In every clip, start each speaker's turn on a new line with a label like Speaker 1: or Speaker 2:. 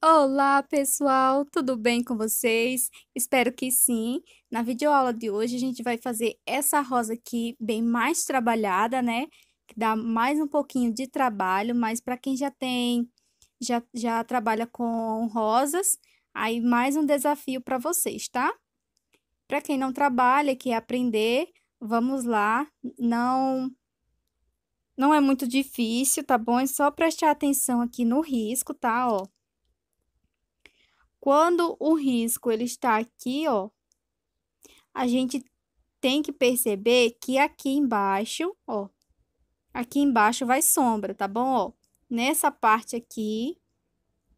Speaker 1: Olá, pessoal, tudo bem com vocês? Espero que sim. Na videoaula de hoje a gente vai fazer essa rosa aqui bem mais trabalhada, né? Que dá mais um pouquinho de trabalho, mas para quem já tem já já trabalha com rosas, aí mais um desafio para vocês, tá? Para quem não trabalha, quer aprender, vamos lá. Não não é muito difícil, tá bom? É só prestar atenção aqui no risco, tá? Ó quando o risco ele está aqui, ó, a gente tem que perceber que aqui embaixo, ó, aqui embaixo vai sombra, tá bom? Ó, nessa parte aqui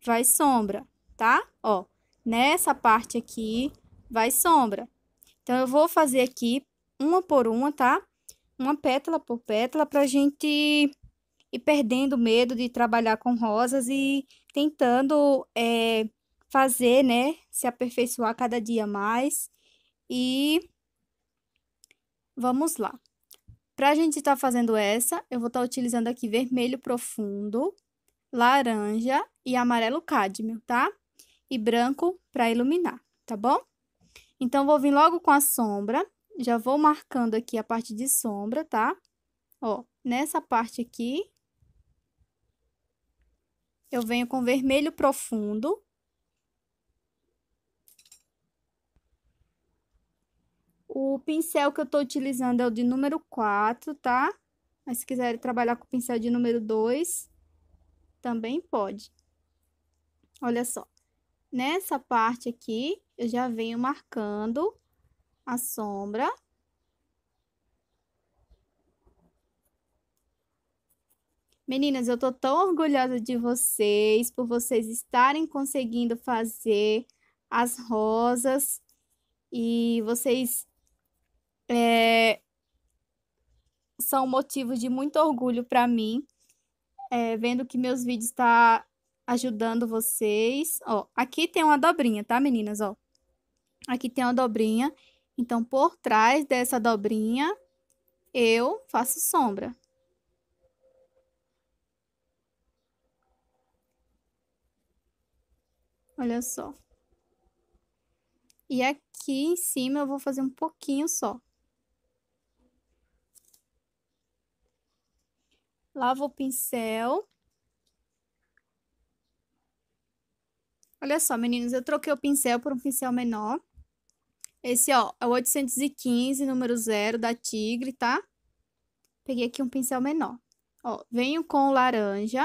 Speaker 1: vai sombra, tá? Ó, nessa parte aqui vai sombra. Então, eu vou fazer aqui uma por uma, tá? Uma pétala por pétala pra gente ir perdendo o medo de trabalhar com rosas e tentando é, fazer, né? Se aperfeiçoar cada dia mais. E vamos lá. Pra gente estar tá fazendo essa, eu vou estar tá utilizando aqui vermelho profundo, laranja e amarelo cádmio, tá? E branco para iluminar, tá bom? Então, vou vir logo com a sombra. Já vou marcando aqui a parte de sombra, tá? Ó, nessa parte aqui, eu venho com vermelho profundo, O pincel que eu estou utilizando é o de número 4, tá? Mas se quiser trabalhar com o pincel de número 2, também pode. Olha só. Nessa parte aqui, eu já venho marcando a sombra. Meninas, eu tô tão orgulhosa de vocês, por vocês estarem conseguindo fazer as rosas e vocês é, são motivos de muito orgulho para mim, é, vendo que meus vídeos estão tá ajudando vocês. Ó, aqui tem uma dobrinha, tá, meninas? Ó, aqui tem uma dobrinha. Então, por trás dessa dobrinha, eu faço sombra. Olha só. E aqui em cima eu vou fazer um pouquinho só. lavo o pincel. Olha só, meninos, eu troquei o pincel por um pincel menor. Esse, ó, é o 815, número 0, da Tigre, tá? Peguei aqui um pincel menor. Ó, venho com laranja.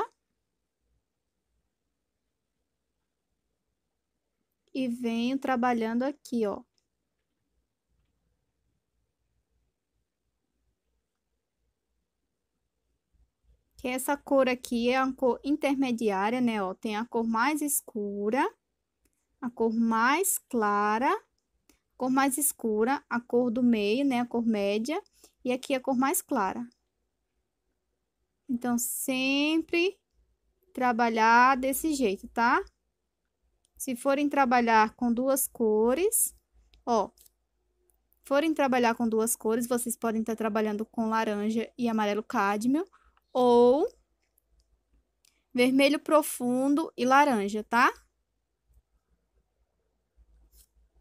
Speaker 1: E venho trabalhando aqui, ó. que essa cor aqui é a cor intermediária, né? Ó, tem a cor mais escura, a cor mais clara, a cor mais escura, a cor do meio, né? A cor média, e aqui a cor mais clara. Então, sempre trabalhar desse jeito, tá? Se forem trabalhar com duas cores, ó, forem trabalhar com duas cores, vocês podem estar trabalhando com laranja e amarelo cádmio, ou vermelho profundo e laranja, tá?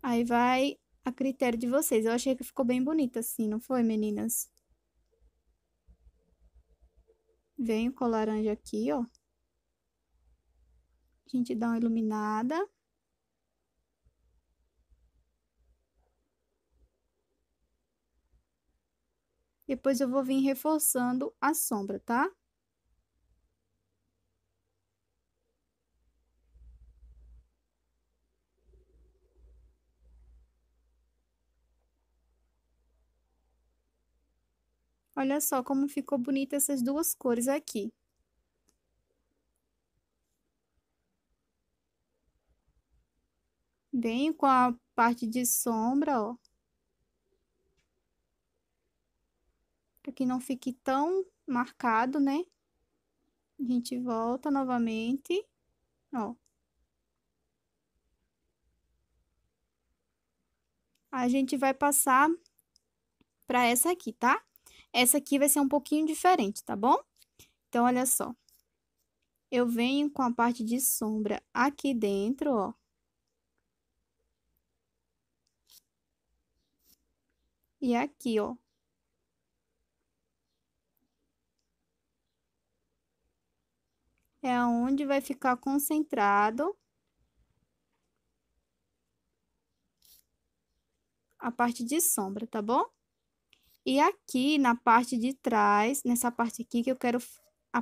Speaker 1: Aí vai a critério de vocês. Eu achei que ficou bem bonita assim, não foi, meninas? Venho com a laranja aqui, ó. A gente dá uma iluminada. Depois eu vou vir reforçando a sombra, tá? Olha só como ficou bonita essas duas cores aqui. Venho com a parte de sombra, ó. que não fique tão marcado, né? A gente volta novamente, ó. A gente vai passar para essa aqui, tá? Essa aqui vai ser um pouquinho diferente, tá bom? Então, olha só. Eu venho com a parte de sombra aqui dentro, ó. E aqui, ó. é aonde vai ficar concentrado a parte de sombra, tá bom? E aqui na parte de trás, nessa parte aqui que eu quero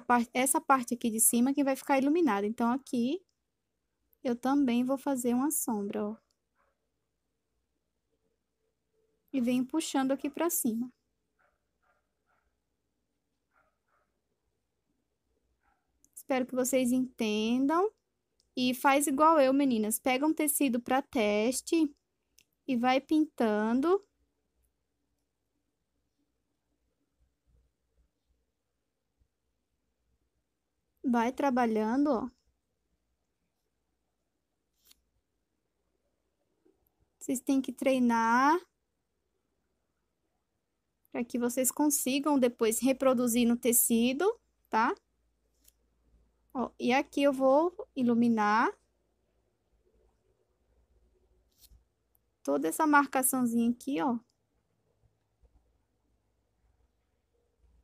Speaker 1: parte, essa parte aqui de cima que vai ficar iluminada. Então aqui eu também vou fazer uma sombra, ó. E venho puxando aqui pra cima. Espero que vocês entendam. E faz igual eu, meninas. Pega um tecido para teste e vai pintando. Vai trabalhando, ó. Vocês têm que treinar para que vocês consigam depois reproduzir no tecido, tá? Ó, e aqui eu vou iluminar. Toda essa marcaçãozinha aqui, ó.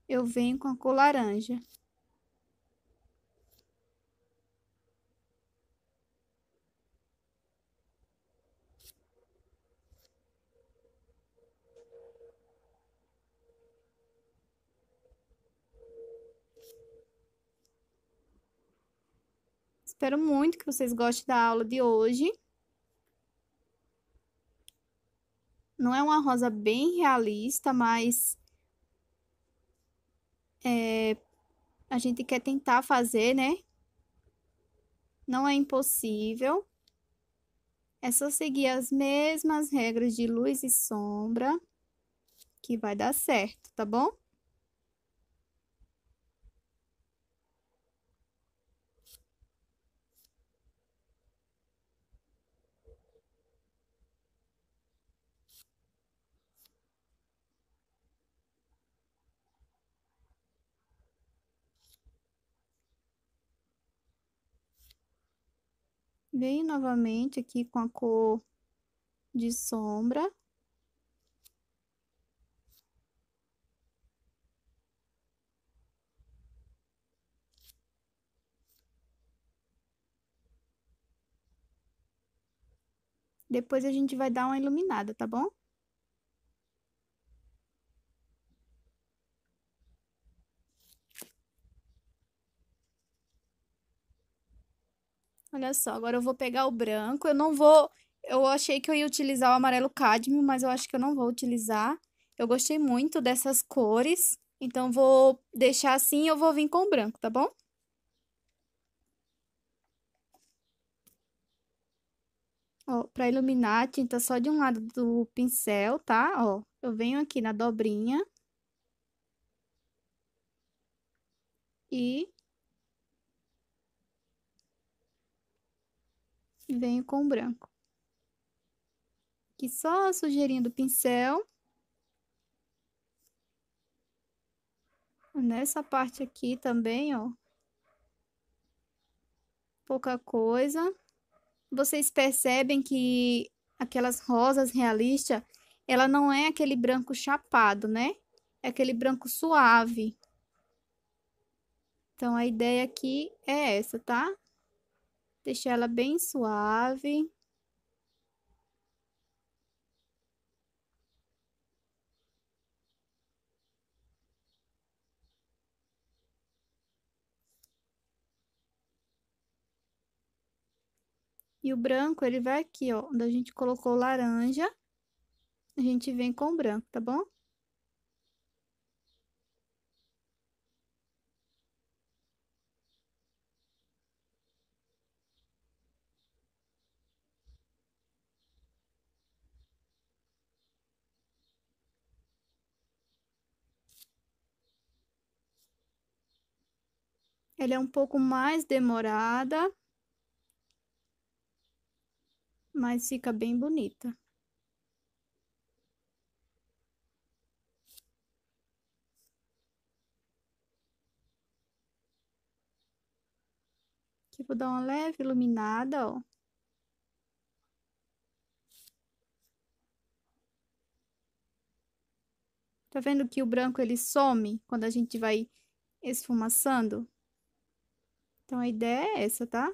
Speaker 1: Eu venho com a cor laranja. Espero muito que vocês gostem da aula de hoje. Não é uma rosa bem realista, mas é, a gente quer tentar fazer, né? Não é impossível. É só seguir as mesmas regras de luz e sombra que vai dar certo, tá bom? Venho novamente aqui com a cor de sombra. Depois a gente vai dar uma iluminada, tá bom? Olha só, agora eu vou pegar o branco. Eu não vou... Eu achei que eu ia utilizar o amarelo cádmio, mas eu acho que eu não vou utilizar. Eu gostei muito dessas cores. Então, vou deixar assim e eu vou vir com o branco, tá bom? Ó, pra iluminar a tinta só de um lado do pincel, tá? Ó, eu venho aqui na dobrinha. E e venho com o branco. Aqui só sugerindo o pincel. Nessa parte aqui também, ó. Pouca coisa. Vocês percebem que aquelas rosas realistas, ela não é aquele branco chapado, né? É aquele branco suave. Então, a ideia aqui é essa, tá? Deixar ela bem suave. E o branco, ele vai aqui, ó, onde a gente colocou laranja, a gente vem com o branco, tá bom? Ela é um pouco mais demorada, mas fica bem bonita. Aqui vou dar uma leve iluminada, ó. Tá vendo que o branco ele some quando a gente vai esfumaçando? Então, a ideia é essa, tá?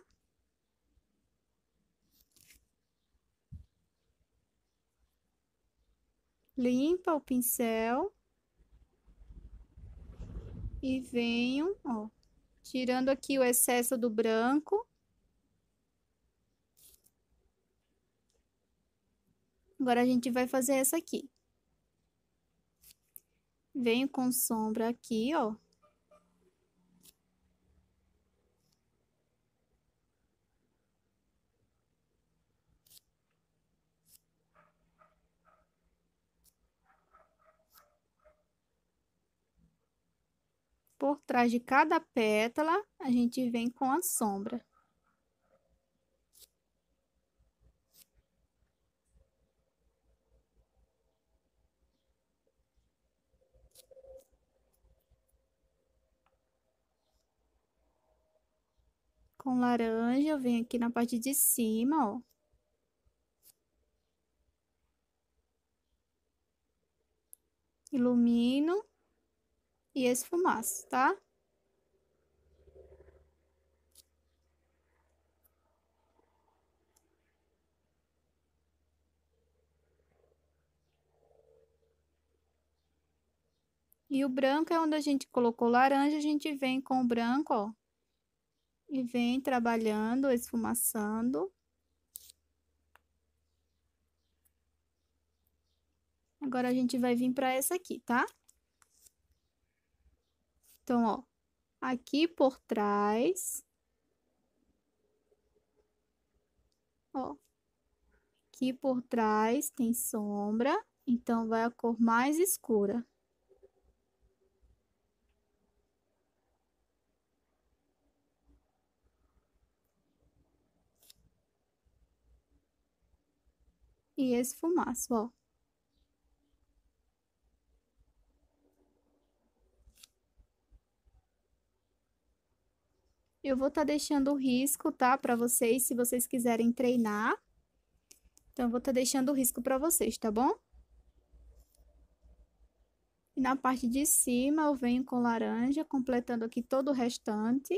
Speaker 1: Limpa o pincel. E venho, ó, tirando aqui o excesso do branco. Agora, a gente vai fazer essa aqui. Venho com sombra aqui, ó. por trás de cada pétala, a gente vem com a sombra. Com laranja, eu venho aqui na parte de cima, ó. Ilumino e esfumaço, tá? E o branco é onde a gente colocou laranja, a gente vem com o branco, ó. E vem trabalhando, esfumaçando. Agora, a gente vai vir para essa aqui, tá? Tá? Então, ó, aqui por trás. Ó, aqui por trás tem sombra, então vai a cor mais escura. E esse fumaço, ó. Eu vou estar tá deixando o risco, tá? Pra vocês, se vocês quiserem treinar. Então, eu vou estar tá deixando o risco pra vocês, tá bom? E na parte de cima, eu venho com laranja, completando aqui todo o restante.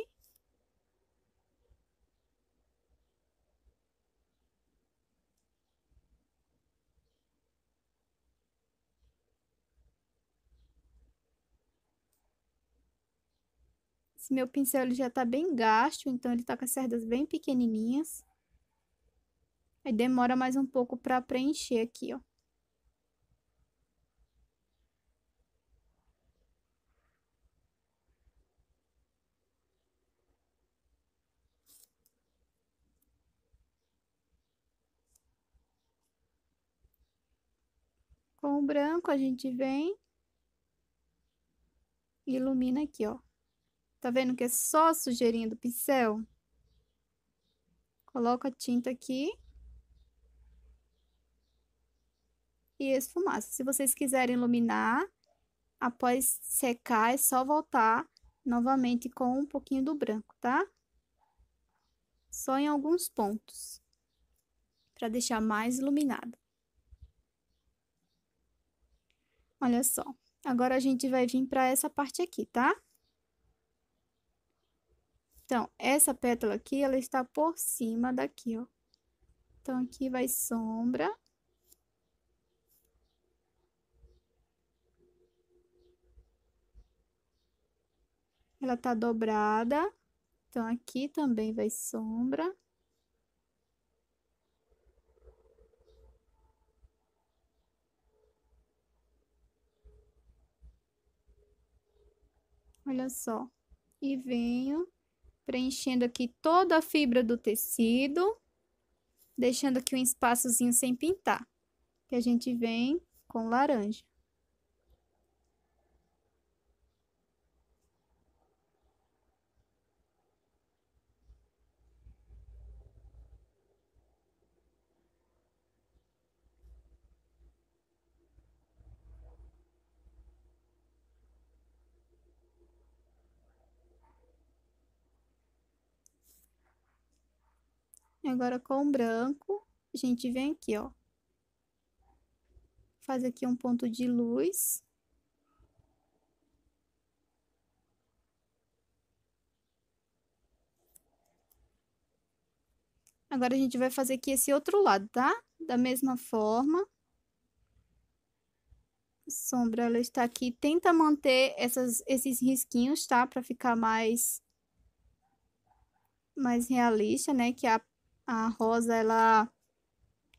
Speaker 1: Meu pincel ele já tá bem gasto, então ele tá com as cerdas bem pequenininhas. Aí demora mais um pouco para preencher aqui, ó. Com o branco a gente vem e ilumina aqui, ó. Tá vendo que é só a sujeirinha do pincel? Coloca a tinta aqui. E esfumaça. Se vocês quiserem iluminar, após secar, é só voltar novamente com um pouquinho do branco, tá? Só em alguns pontos, para deixar mais iluminado. Olha só, agora a gente vai vir para essa parte aqui, tá? Então, essa pétala aqui, ela está por cima daqui, ó. Então, aqui vai sombra. Ela tá dobrada. Então, aqui também vai sombra. Olha só. E venho preenchendo aqui toda a fibra do tecido, deixando aqui um espaçozinho sem pintar, que a gente vem com laranja. Agora, com o branco, a gente vem aqui, ó. Faz aqui um ponto de luz. Agora, a gente vai fazer aqui esse outro lado, tá? Da mesma forma. A sombra, ela está aqui. Tenta manter essas, esses risquinhos, tá? Pra ficar mais, mais realista, né? Que a a rosa ela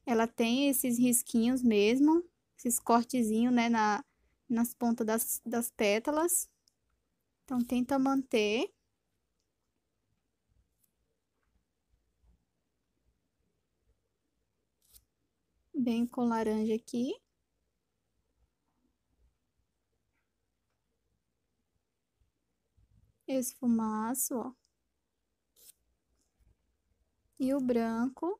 Speaker 1: ela tem esses risquinhos mesmo, esses cortezinhos, né, na, nas pontas das, das pétalas. Então, tenta manter. Bem com laranja aqui. esfumaço ó e o branco.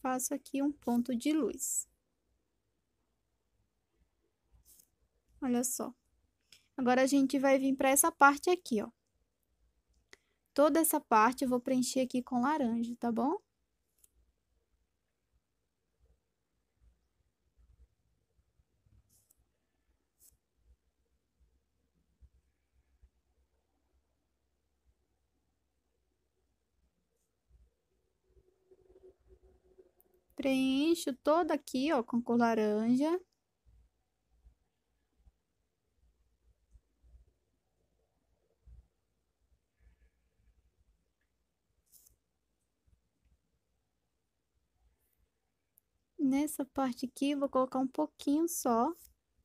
Speaker 1: Faço aqui um ponto de luz. Olha só. Agora, a gente vai vir para essa parte aqui, ó. Toda essa parte eu vou preencher aqui com laranja, tá bom? preencho toda aqui, ó, com cor laranja. Nessa parte aqui, vou colocar um pouquinho só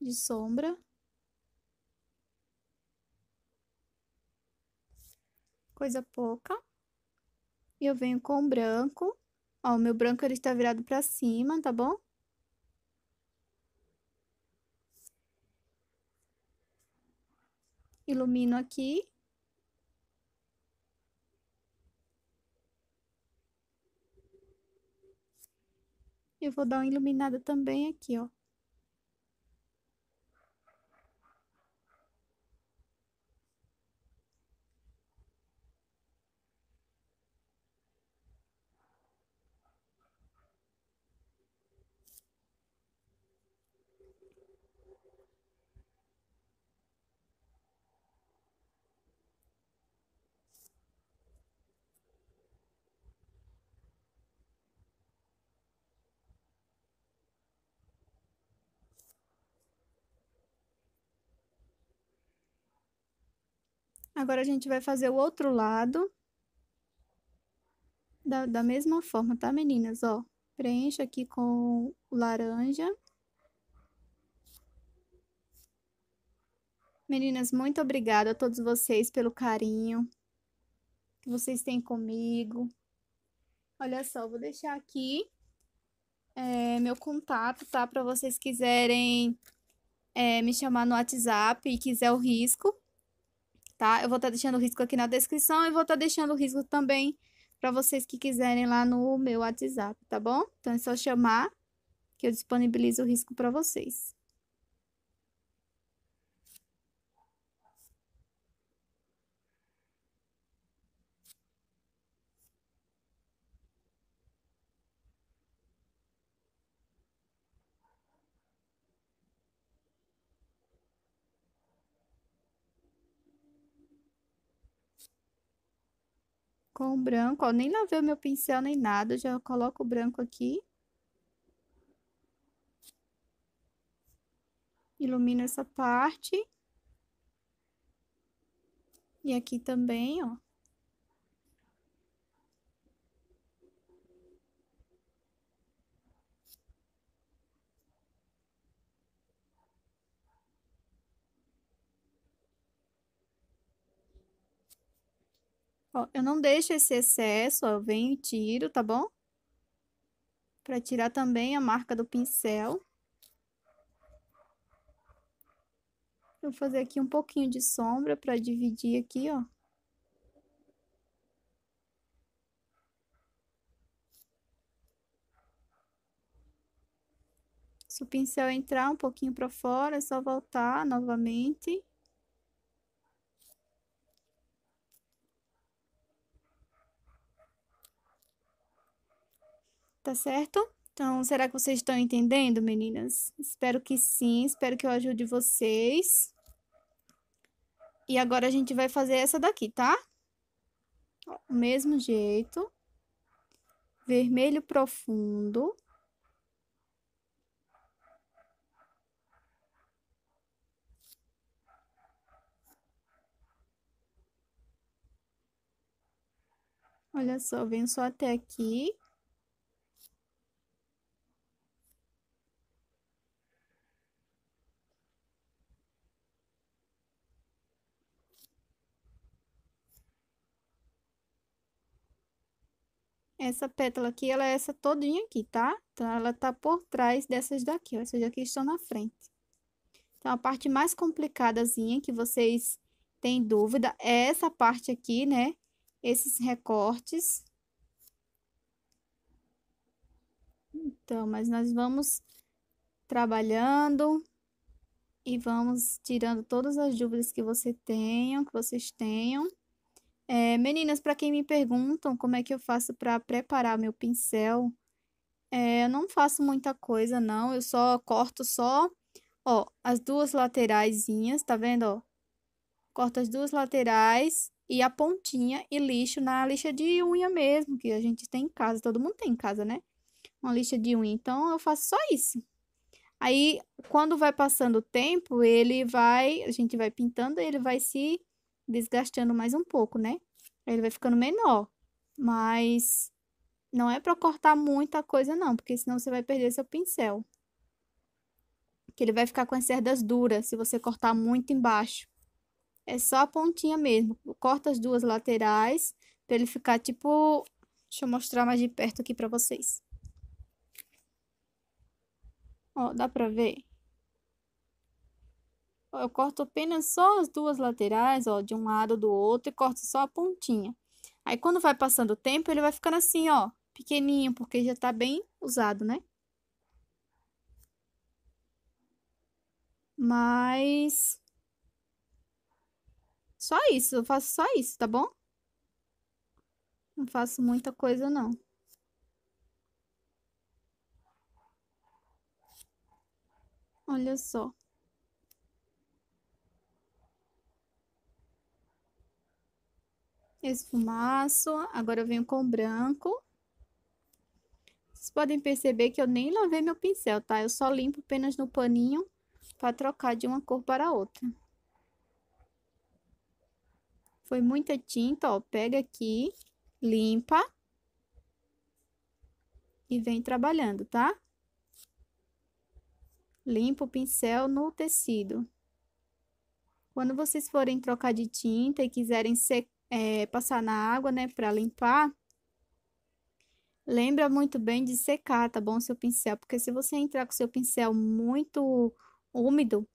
Speaker 1: de sombra. Coisa pouca. E eu venho com branco. Ó, o meu branco ele está virado para cima, tá bom? Ilumino aqui. Eu vou dar uma iluminada também aqui, ó. Agora, a gente vai fazer o outro lado. Da, da mesma forma, tá, meninas? Ó, preenche aqui com o laranja. Meninas, muito obrigada a todos vocês pelo carinho que vocês têm comigo. Olha só, vou deixar aqui é, meu contato, tá? Para vocês quiserem é, me chamar no WhatsApp e quiser o risco tá? Eu vou estar tá deixando o risco aqui na descrição e vou estar tá deixando o risco também para vocês que quiserem lá no meu WhatsApp, tá bom? Então é só chamar que eu disponibilizo o risco para vocês. com o branco, ó, nem lavei o meu pincel nem nada, já coloco o branco aqui. Ilumino essa parte. E aqui também, ó. Ó, eu não deixo esse excesso, ó, eu venho e tiro, tá bom? Pra tirar também a marca do pincel. Vou fazer aqui um pouquinho de sombra pra dividir aqui, ó. Se o pincel entrar um pouquinho para fora, é só voltar novamente. tá certo? Então, será que vocês estão entendendo, meninas? Espero que sim, espero que eu ajude vocês. E agora a gente vai fazer essa daqui, tá? O mesmo jeito. Vermelho profundo. Olha só, venho só até aqui. Essa pétala aqui, ela é essa todinha aqui, tá? Então, ela tá por trás dessas daqui, ó. Essas daqui estão na frente. Então, a parte mais complicadazinha que vocês têm dúvida é essa parte aqui, né? Esses recortes. Então, mas nós vamos trabalhando e vamos tirando todas as dúvidas que você tenham que vocês tenham. É, meninas, para quem me perguntam como é que eu faço para preparar meu pincel, é, eu não faço muita coisa, não. Eu só corto só, ó, as duas lateraisinhas, tá vendo, ó? Corto as duas laterais e a pontinha e lixo na lixa de unha mesmo, que a gente tem em casa, todo mundo tem em casa, né? Uma lixa de unha, então eu faço só isso. Aí, quando vai passando o tempo, ele vai, a gente vai pintando, ele vai se desgastando mais um pouco, né? Ele vai ficando menor, mas não é para cortar muita coisa não, porque senão você vai perder seu pincel. Que ele vai ficar com as cerdas duras se você cortar muito embaixo. É só a pontinha mesmo. Corta as duas laterais para ele ficar tipo, deixa eu mostrar mais de perto aqui para vocês. Ó, dá para ver? eu corto apenas só as duas laterais, ó, de um lado do outro, e corto só a pontinha. Aí, quando vai passando o tempo, ele vai ficando assim, ó, pequenininho, porque já tá bem usado, né? Mas... Só isso, eu faço só isso, tá bom? Não faço muita coisa, não. Olha só. esfumaço. Agora eu venho com branco. Vocês podem perceber que eu nem lavei meu pincel, tá? Eu só limpo apenas no paninho para trocar de uma cor para outra. Foi muita tinta, ó. Pega aqui, limpa. E vem trabalhando, tá? Limpa o pincel no tecido. Quando vocês forem trocar de tinta e quiserem secar, é, passar na água, né, para limpar, lembra muito bem de secar, tá bom, seu pincel, porque se você entrar com seu pincel muito úmido,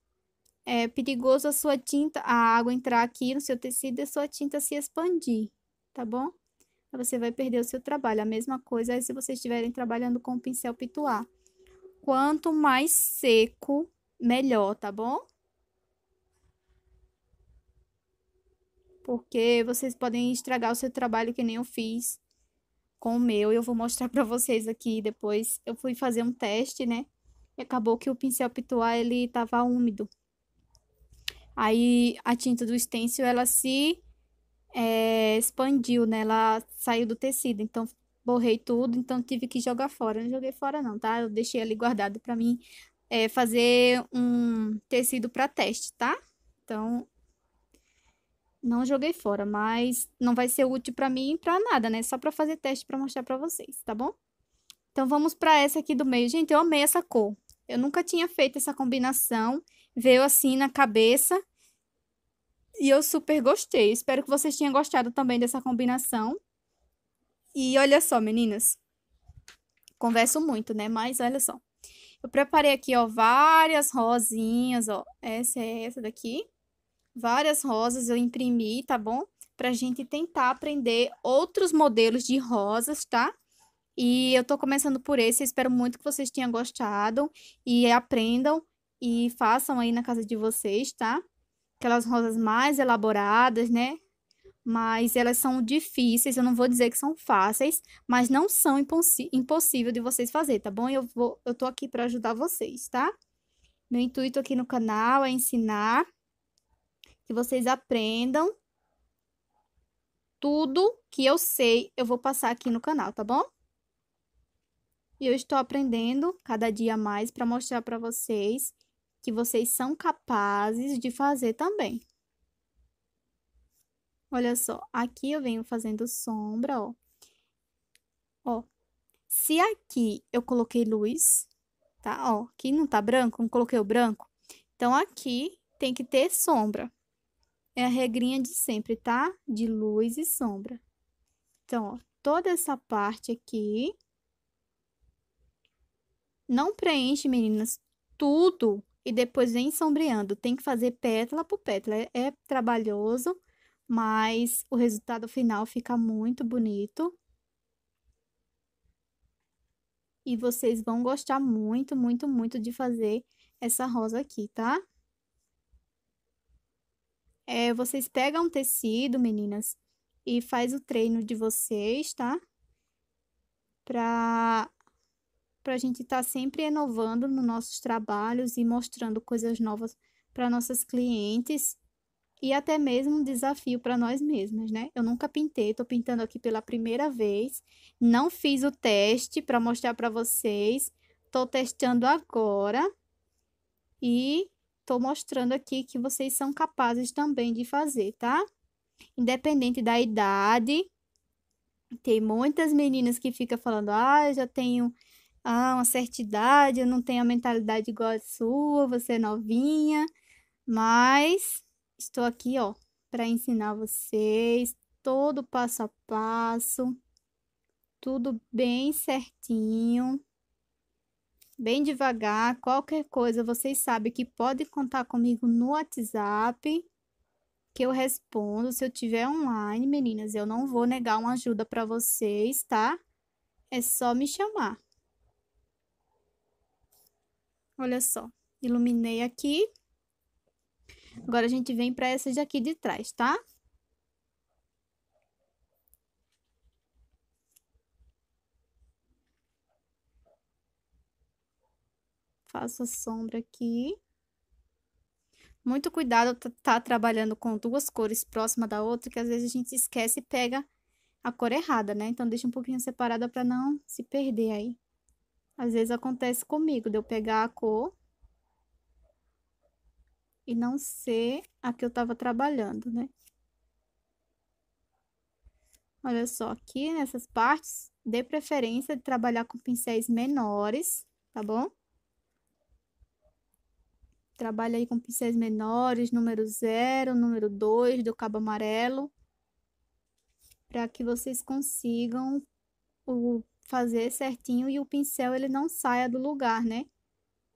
Speaker 1: é perigoso a sua tinta, a água entrar aqui no seu tecido e a sua tinta se expandir, tá bom? Você vai perder o seu trabalho. A mesma coisa é se vocês estiverem trabalhando com o pincel pituar. Quanto mais seco, melhor, tá bom? porque vocês podem estragar o seu trabalho que nem eu fiz com o meu. Eu vou mostrar para vocês aqui depois. Eu fui fazer um teste, né? E acabou que o pincel pituar ele tava úmido. Aí a tinta do stencil ela se é, expandiu, né? Ela saiu do tecido, então borrei tudo, então tive que jogar fora. não joguei fora não, tá? Eu deixei ali guardado para mim é, fazer um tecido para teste, tá? Então não joguei fora, mas não vai ser útil para mim para nada, né? Só para fazer teste para mostrar para vocês, tá bom? Então vamos para essa aqui do meio. Gente, eu amei essa cor. Eu nunca tinha feito essa combinação. Veio assim na cabeça. E eu super gostei. Espero que vocês tenham gostado também dessa combinação. E olha só, meninas. Converso muito, né? Mas olha só. Eu preparei aqui, ó, várias rosinhas, ó. Essa é essa daqui várias rosas, eu imprimi, tá bom? Pra gente tentar aprender outros modelos de rosas, tá? E eu tô começando por esse, espero muito que vocês tenham gostado e aprendam e façam aí na casa de vocês, tá? Aquelas rosas mais elaboradas, né? Mas elas são difíceis, eu não vou dizer que são fáceis, mas não são impossível de vocês fazer, tá bom? Eu vou eu tô aqui para ajudar vocês, tá? Meu intuito aqui no canal é ensinar que vocês aprendam tudo que eu sei, eu vou passar aqui no canal, tá bom? E eu estou aprendendo cada dia mais para mostrar para vocês que vocês são capazes de fazer também. Olha só, aqui eu venho fazendo sombra, ó. Ó, se aqui eu coloquei luz, tá? Ó, aqui não tá branco, não coloquei o branco. Então, aqui tem que ter sombra. É a regrinha de sempre, tá? De luz e sombra. Então, ó, toda essa parte aqui. Não preenche, meninas, tudo e depois vem sombreando. Tem que fazer pétala por pétala. É, é trabalhoso, mas o resultado final fica muito bonito. E vocês vão gostar muito, muito, muito de fazer essa rosa aqui, tá? É, vocês pegam um tecido, meninas, e faz o treino de vocês, tá? Pra, pra gente estar tá sempre inovando nos nossos trabalhos e mostrando coisas novas para nossas clientes e até mesmo um desafio para nós mesmas, né? Eu nunca pintei, estou pintando aqui pela primeira vez, não fiz o teste para mostrar para vocês, estou testando agora e estou mostrando aqui que vocês são capazes também de fazer, tá? Independente da idade. Tem muitas meninas que ficam falando, ah, já tenho ah, uma certa idade, eu não tenho a mentalidade igual a sua, você é novinha. Mas estou aqui, ó, para ensinar vocês todo passo a passo, tudo bem certinho bem devagar. Qualquer coisa, vocês sabem que pode contar comigo no WhatsApp, que eu respondo. Se eu tiver online, meninas, eu não vou negar uma ajuda para vocês, tá? É só me chamar. Olha só, iluminei aqui. Agora a gente vem para essa daqui de trás, tá? Faço a sombra aqui. Muito cuidado, tá, tá trabalhando com duas cores próxima da outra, que às vezes a gente esquece e pega a cor errada, né? Então, deixa um pouquinho separada para não se perder aí. Às vezes acontece comigo, de eu pegar a cor e não ser a que eu tava trabalhando, né? Olha só, aqui nessas partes, dê preferência de trabalhar com pincéis menores, tá bom? trabalha aí com pincéis menores, número 0, número 2 do cabo amarelo, para que vocês consigam o, fazer certinho e o pincel ele não saia do lugar, né?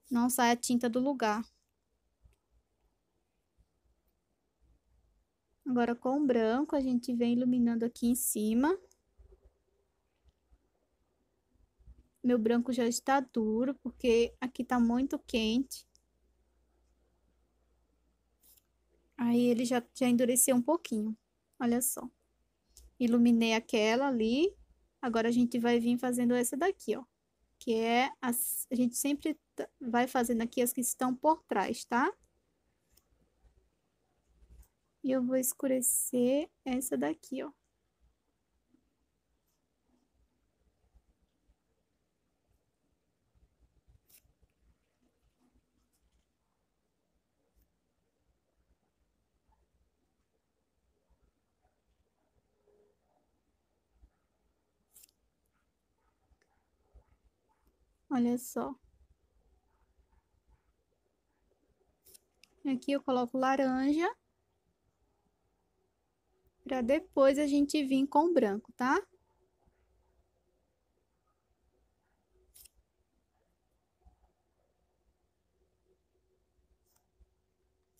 Speaker 1: Não saia a tinta do lugar. Agora, com o branco, a gente vem iluminando aqui em cima. Meu branco já está duro, porque aqui tá muito quente. Aí ele já, já endureceu um pouquinho. Olha só. Iluminei aquela ali. Agora a gente vai vir fazendo essa daqui, ó. Que é, as, a gente sempre tá, vai fazendo aqui as que estão por trás, tá? E eu vou escurecer essa daqui, ó. Olha só. Aqui eu coloco laranja. Para depois a gente vir com branco, tá?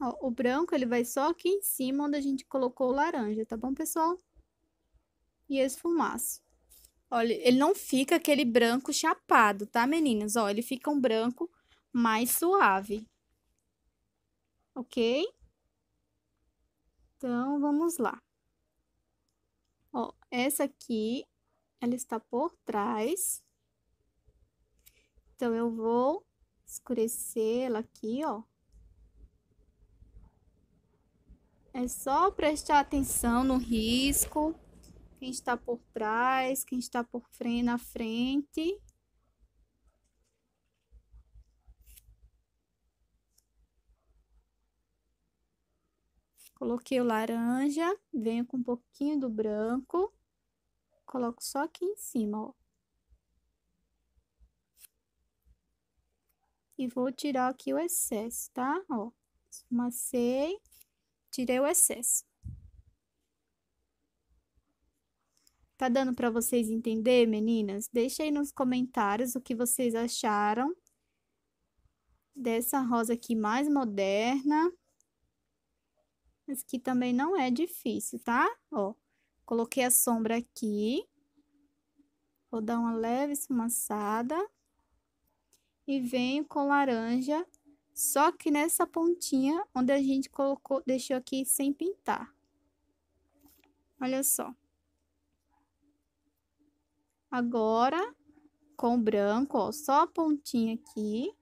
Speaker 1: Ó, o branco ele vai só aqui em cima onde a gente colocou o laranja, tá bom, pessoal? E esfumaço. Olha, ele não fica aquele branco chapado, tá, meninas? Ó, ele fica um branco mais suave. Ok? Então, vamos lá. Ó, essa aqui, ela está por trás. Então, eu vou escurecer ela aqui, ó. É só prestar atenção no risco quem está por trás, quem está por frente, na frente. Coloquei o laranja, venho com um pouquinho do branco, coloco só aqui em cima, ó. E vou tirar aqui o excesso, tá? Ó, esfumacei, tirei o excesso. Tá dando para vocês entender, meninas? Deixa aí nos comentários o que vocês acharam dessa rosa aqui mais moderna. Mas que também não é difícil, tá? Ó, coloquei a sombra aqui. Vou dar uma leve esfumaçada. E venho com laranja, só que nessa pontinha onde a gente colocou, deixou aqui sem pintar. Olha só. Agora, com branco, ó, só a pontinha aqui.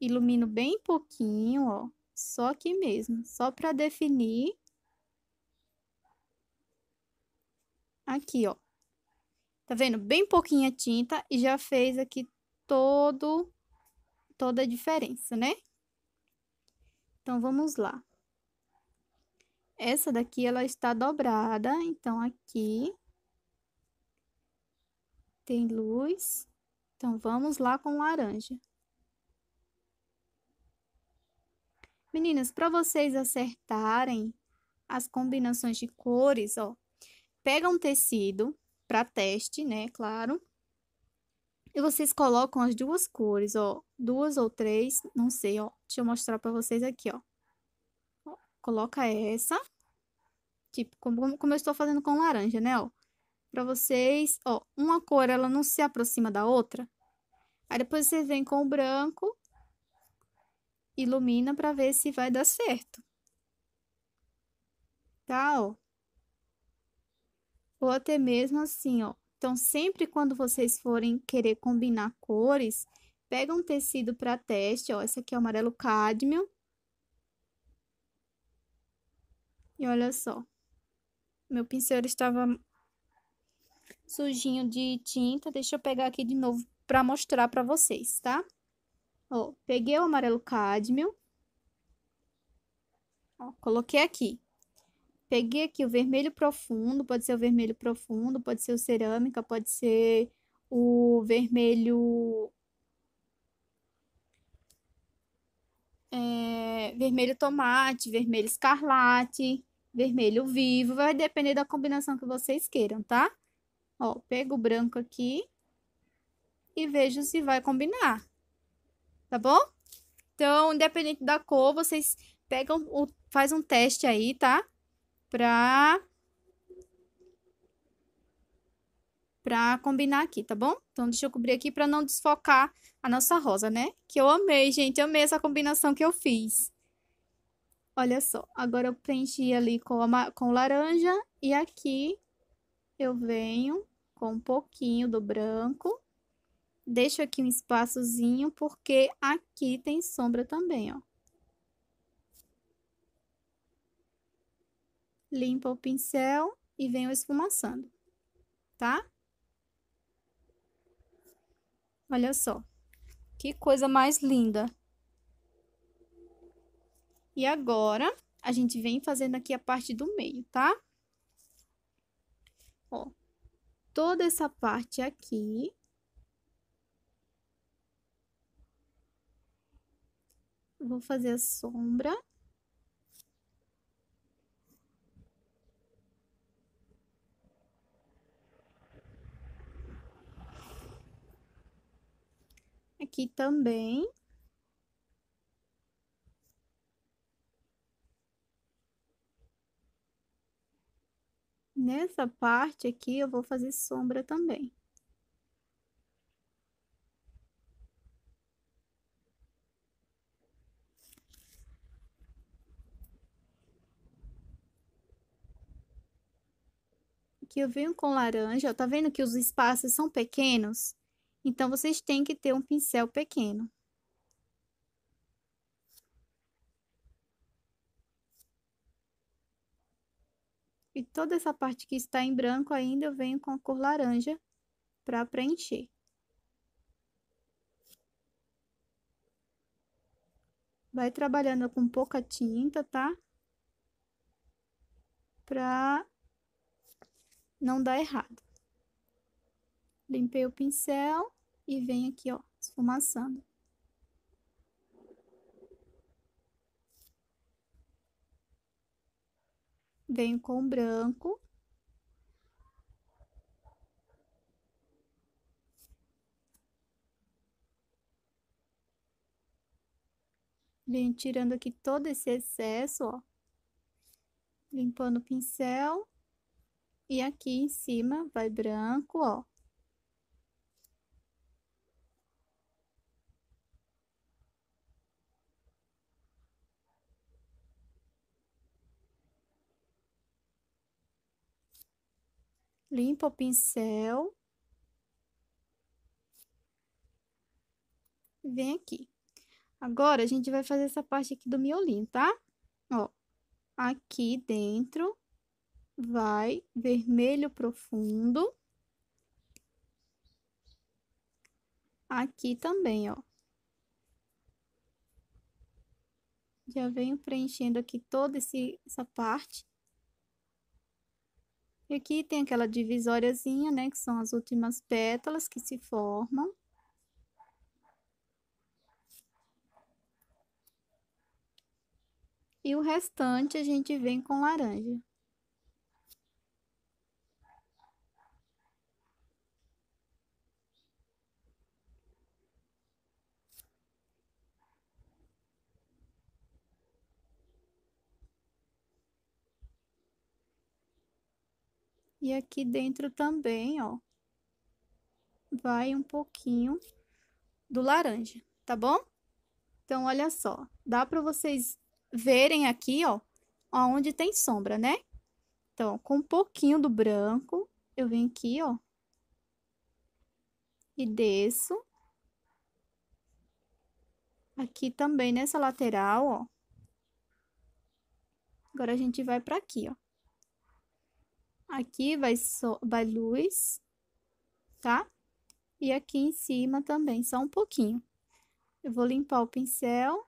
Speaker 1: Ilumino bem pouquinho, ó, só aqui mesmo, só para definir. Aqui, ó. Tá vendo? Bem pouquinha tinta e já fez aqui todo, toda a diferença, né? Então, vamos lá. Essa daqui, ela está dobrada, então, aqui tem luz. Então, vamos lá com laranja. Meninas, para vocês acertarem as combinações de cores, ó, pega um tecido para teste, né, claro. E vocês colocam as duas cores, ó, duas ou três, não sei, ó. Deixa eu mostrar para vocês aqui, ó. ó. Coloca essa, tipo, como, como eu estou fazendo com laranja, né, ó para vocês. Ó, uma cor ela não se aproxima da outra. Aí depois você vem com o branco, ilumina para ver se vai dar certo. Tá, ó. Ou até mesmo assim, ó. Então, sempre quando vocês forem querer combinar cores, pega um tecido para teste, ó. Esse aqui é o amarelo cádmio. E olha só. Meu pincel estava sujinho de tinta. Deixa eu pegar aqui de novo para mostrar para vocês, tá? Ó, peguei o amarelo cádmio. Ó, coloquei aqui. Peguei aqui o vermelho profundo, pode ser o vermelho profundo, pode ser o cerâmica, pode ser o vermelho... É, vermelho tomate, vermelho escarlate, vermelho vivo, vai depender da combinação que vocês queiram, tá? Ó, pego o branco aqui e vejo se vai combinar, tá bom? Então, independente da cor, vocês pegam, o, faz um teste aí, tá? Pra... Pra combinar aqui, tá bom? Então, deixa eu cobrir aqui pra não desfocar a nossa rosa, né? Que eu amei, gente, amei essa combinação que eu fiz. Olha só, agora eu preenchi ali com, a, com laranja e aqui eu venho com um pouquinho do branco. Deixo aqui um espaçozinho, porque aqui tem sombra também, ó. Limpa o pincel e venho esfumaçando, tá? Olha só, que coisa mais linda. E agora, a gente vem fazendo aqui a parte do meio, tá? Ó, toda essa parte aqui. Vou fazer a sombra. Aqui também. Nessa parte aqui, eu vou fazer sombra também. Aqui eu venho com laranja, tá vendo que os espaços são pequenos? Então, vocês têm que ter um pincel pequeno. E toda essa parte que está em branco ainda, eu venho com a cor laranja para preencher. Vai trabalhando com pouca tinta, tá? Pra não dar errado. Limpei o pincel e venho aqui, ó, esfumaçando. venho com branco. Venho tirando aqui todo esse excesso, ó. Limpando o pincel. E aqui em cima vai branco, ó. limpa o pincel. Vem aqui. Agora, a gente vai fazer essa parte aqui do miolinho, tá? Ó, aqui dentro, vai vermelho profundo. Aqui também, ó. Já venho preenchendo aqui toda esse, essa parte. E aqui tem aquela divisóriazinha, né, que são as últimas pétalas que se formam. E o restante a gente vem com laranja. E aqui dentro também, ó, vai um pouquinho do laranja, tá bom? Então, olha só, dá para vocês verem aqui, ó, aonde tem sombra, né? Então, com um pouquinho do branco, eu venho aqui, ó, e desço. Aqui também nessa lateral, ó. Agora a gente vai para aqui, ó. Aqui vai, so, vai luz, tá? E aqui em cima também, só um pouquinho. Eu vou limpar o pincel.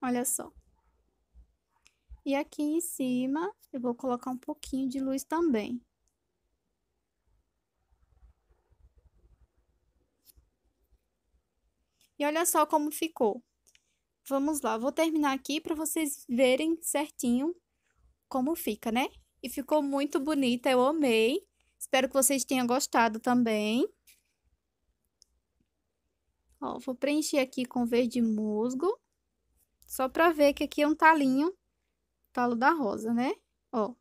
Speaker 1: Olha só. E aqui em cima, eu vou colocar um pouquinho de luz também. E olha só como ficou. Vamos lá, vou terminar aqui para vocês verem certinho como fica, né? E ficou muito bonita, eu amei. Espero que vocês tenham gostado também. Ó, vou preencher aqui com verde musgo. Só pra ver que aqui é um talinho. Talo da rosa, né? Ó.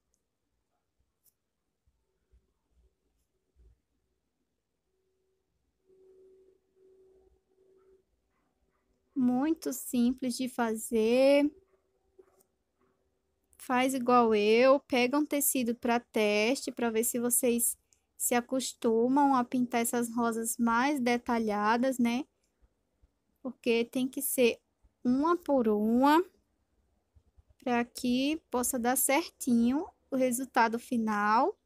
Speaker 1: Muito simples de fazer faz igual eu, pega um tecido para teste, para ver se vocês se acostumam a pintar essas rosas mais detalhadas, né? Porque tem que ser uma por uma, para que possa dar certinho o resultado final.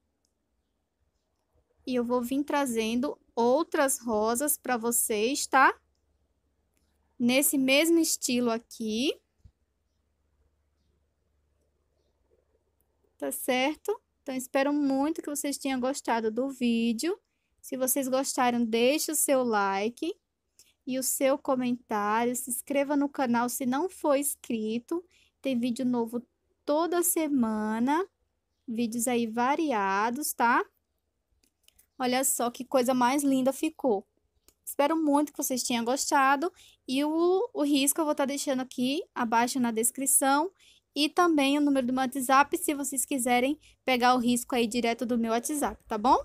Speaker 1: E eu vou vir trazendo outras rosas para vocês, tá? Nesse mesmo estilo aqui. tá certo? Então, espero muito que vocês tenham gostado do vídeo. Se vocês gostaram, deixe o seu like e o seu comentário. Se inscreva no canal se não for inscrito. Tem vídeo novo toda semana. Vídeos aí variados, tá? Olha só que coisa mais linda ficou. Espero muito que vocês tenham gostado. E o, o risco eu vou estar tá deixando aqui abaixo na descrição e também o número do meu WhatsApp, se vocês quiserem pegar o risco aí direto do meu WhatsApp, tá bom?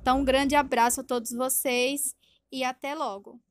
Speaker 1: Então, um grande abraço a todos vocês e até logo!